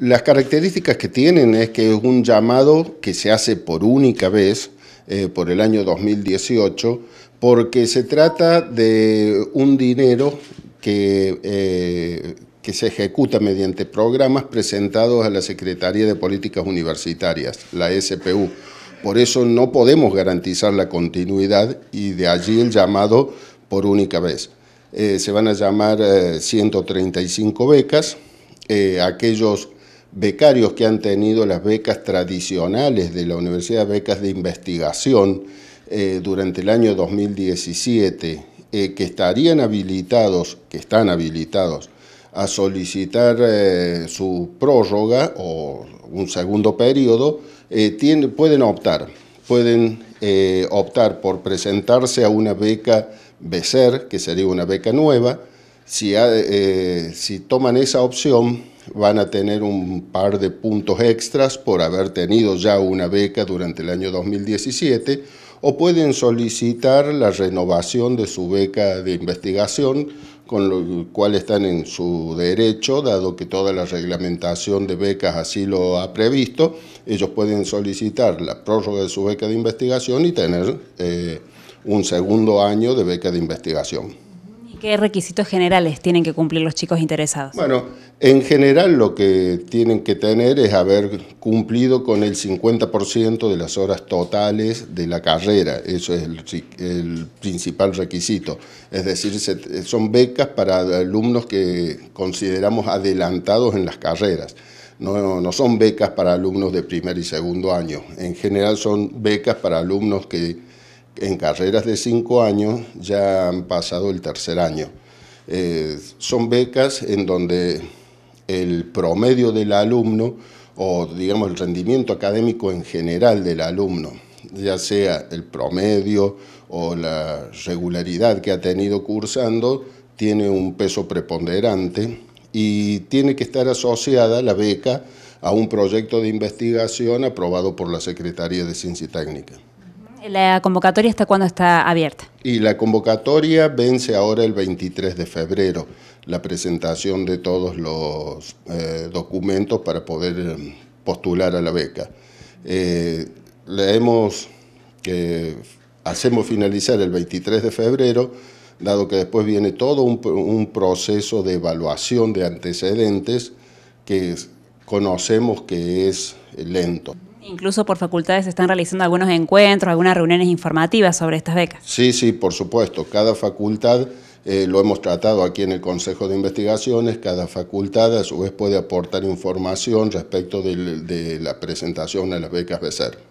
Las características que tienen es que es un llamado que se hace por única vez eh, por el año 2018 porque se trata de un dinero que, eh, que se ejecuta mediante programas presentados a la Secretaría de Políticas Universitarias, la SPU. Por eso no podemos garantizar la continuidad y de allí el llamado por única vez. Eh, se van a llamar 135 becas, aquellos becarios que han tenido las becas tradicionales de la Universidad, de becas de investigación eh, durante el año 2017, eh, que estarían habilitados, que están habilitados a solicitar eh, su prórroga o un segundo periodo, tienen, pueden optar, pueden optar por presentarse a una beca Becer, que sería una beca nueva, si, si toman esa opción, van a tener un par de puntos extras por haber tenido ya una beca durante el año 2017 o pueden solicitar la renovación de su beca de investigación, con lo cual están en su derecho, dado que toda la reglamentación de becas así lo ha previsto, ellos pueden solicitar la prórroga de su beca de investigación y tener eh, un segundo año de beca de investigación. ¿Qué requisitos generales tienen que cumplir los chicos interesados? Bueno, en general lo que tienen que tener es haber cumplido con el 50% de las horas totales de la carrera. Eso es el, principal requisito. Es decir, son becas para alumnos que consideramos adelantados en las carreras. No, no son becas para alumnos de primer y segundo año. En general son becas para alumnos que en carreras de cinco años ya han pasado el tercer año. Eh, son becas en donde el promedio del alumno o digamos el rendimiento académico en general del alumno, ya sea el promedio o la regularidad que ha tenido cursando, tiene un peso preponderante y tiene que estar asociada la beca a un proyecto de investigación aprobado por la Secretaría de Ciencia y Técnica. ¿La convocatoria hasta cuándo está abierta? Y la convocatoria vence ahora el 23 de febrero, la presentación de todos los eh, documentos para poder em, postular a la beca. Eh, leemos que hacemos finalizar el 23 de febrero, dado que después viene todo un proceso de evaluación de antecedentes que conocemos que es lento. Incluso por facultades se están realizando algunos encuentros, algunas reuniones informativas sobre estas becas. Sí, sí, por supuesto. Cada facultad, eh, lo hemos tratado aquí en el Consejo de Investigaciones, cada facultad a su vez puede aportar información respecto de, la presentación de las becas BESER.